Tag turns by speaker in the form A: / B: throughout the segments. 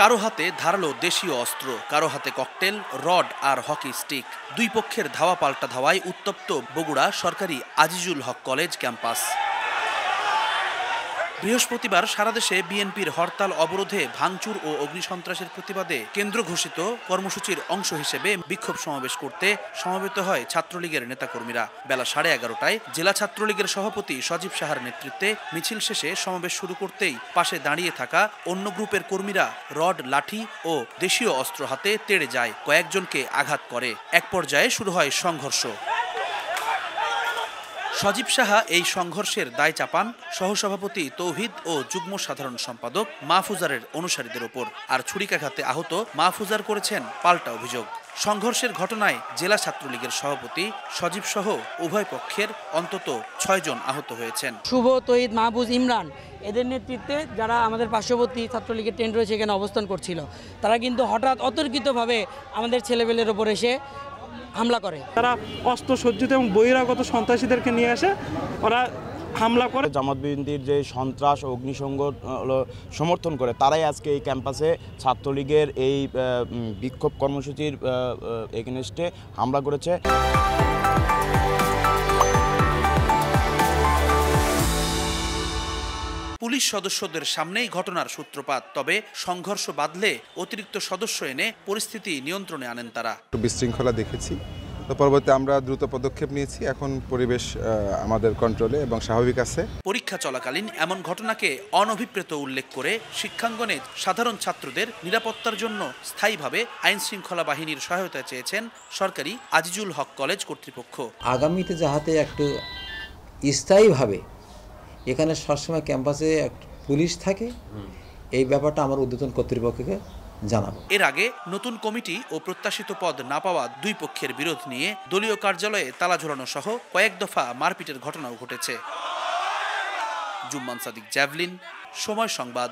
A: কারো হাতে ধারালো দেশীয় অস্ত্র কারো হাতে ককটেল রড আর হকি স্টিক দুই পক্ষের ধাওয়া পাল্টা ধাওয়ায় উত্তপ্ত বগুড়া সরকারি আজিজুল হক কলেজ ক্যাম্পাস বৃহস্পতিবার সারা দেশে বিএনপির হরতাল অবরোধে ভাঙচুর ও অগ্নিসন্ত্রাসের প্রতিবাদে কেন্দ্র ঘোষিত কর্মসূচির অংশ হিসেবে বিক্ষোভ সমাবেশ করতে সমবেত হয় ছাত্রলীগের নেতাকর্মীরা বেলা সাড়ে এগারোটায় জেলা ছাত্রলীগের সভাপতি সজীব সাহার নেতৃত্বে মিছিল শেষে সমাবেশ শুরু করতেই পাশে দাঁড়িয়ে থাকা অন্য গ্রুপের কর্মীরা রড লাঠি ও দেশীয় অস্ত্র হাতে তেড়ে যায় কয়েকজনকে আঘাত করে এক পর্যায়ে শুরু হয় সংঘর্ষ সজীব সাহা এই সংঘর্ষের দায় চাপান সহসভাপতি তৌহিদ ও যুগ্ম সাধারণ সম্পাদক মাহফুজারের অনুসারীদের ওপর আর ছুরিকাঘাতে আহত মাহফুজার করেছেন পাল্টা অভিযোগ সংঘর্ষের ঘটনায় জেলা ছাত্রলীগের সভাপতি সজীব সহ উভয় পক্ষের অন্তত ছয়জন আহত হয়েছেন শুভ তহিদ মাহবুজ ইমরান এদের নেতৃত্বে যারা আমাদের পার্শ্ববর্তী ছাত্রলীগের টেন্ট রয়েছে এখানে অবস্থান করছিল তারা কিন্তু হঠাৎ অতর্কিতভাবে আমাদের ছেলেপেলের ওপর এসে হামলা করে তারা অস্ত্র সজ্জিত এবং বহিরাগত সন্ত্রাসীদেরকে নিয়ে আসে ওরা হামলা করে জামাত বিএনপির যে সন্ত্রাস অগ্নিসংঘ সমর্থন করে তারাই আজকে এই ক্যাম্পাসে ছাত্রলীগের এই বিক্ষোভ কর্মসূচির এগেনস্টে হামলা করেছে পুলিশ সদস্যদের সামনেই ঘটনার সূত্রপাত তবে সংঘর্ষ বাঁধলে অতিরিক্ত সদস্য এনে পরিস্থিতি নিয়ন্ত্রণে আনেন তারা বিশৃঙ্খলা দেখেছি তো পরবর্তী আমরা দ্রুত পদক্ষেপ নিয়েছি এখন পরিবেশ আমাদের কন্ট্রোলে এবং স্বাভাবিক আছে পরীক্ষা চলাকালীন এমন ঘটনাকে অনভিপ্রেত উল্লেখ করে শিক্ষাঙ্গনে সাধারণ ছাত্রদের নিরাপত্তার জন্য স্থায়ীভাবে আইন শৃঙ্খলা বাহিনীর সহায়তা চেয়েছেন সরকারি আজিজুল হক কলেজ কর্তৃপক্ষ আগামীতে যাহাতে একটু স্থায়ীভাবে এখানে সবসময় ক্যাম্পাসে এক পুলিশ থাকে এই ব্যাপারটা আমার উদ্বোধন কর্তৃপক্ষকে জানাবো এর আগে নতুন কমিটি ও প্রত্যাশিত পদ না পাওয়া দুই পক্ষের বিরোধ নিয়ে দলীয় কার্যালয়ে তালা ঝোলানো সহ কয়েক দফা মারপিটের ঘটনাও ঘটেছে জুম্মান সাদিক জ্যাভলিন সময় সংবাদ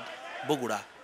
A: বগুড়া